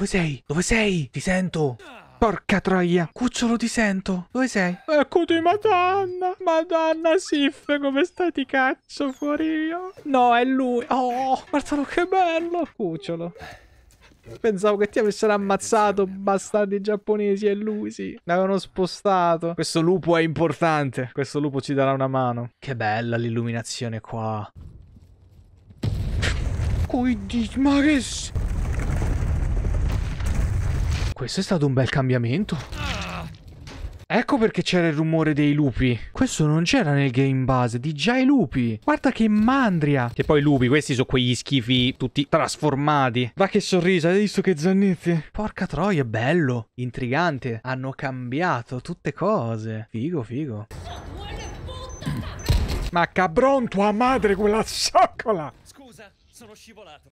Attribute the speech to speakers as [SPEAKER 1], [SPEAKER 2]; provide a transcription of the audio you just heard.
[SPEAKER 1] Dove sei? Dove sei? Ti sento. Porca troia, cucciolo ti sento. Dove sei? Ecco di madonna. Madonna,
[SPEAKER 2] Sif, come sta di cazzo fuori io? No, è lui. Oh, guardalo che bello. Cucciolo. Pensavo che ti avessero ammazzato bastardi giapponesi e lui sì.
[SPEAKER 3] L'avevano spostato. Questo lupo è importante. Questo lupo ci darà una mano. Che bella l'illuminazione qua.
[SPEAKER 1] Coidi,
[SPEAKER 3] ma che questo è stato un bel cambiamento. Ecco perché c'era il rumore dei lupi. Questo non c'era nel game base, di già i lupi. Guarda che mandria. E poi i lupi, questi sono quegli schifi tutti trasformati. Va che sorriso, hai visto che zannetti? Porca troia, bello. Intrigante. Hanno cambiato tutte cose. Figo, figo.
[SPEAKER 1] Ma cabron, tua madre quella soccola! Scusa, sono scivolato.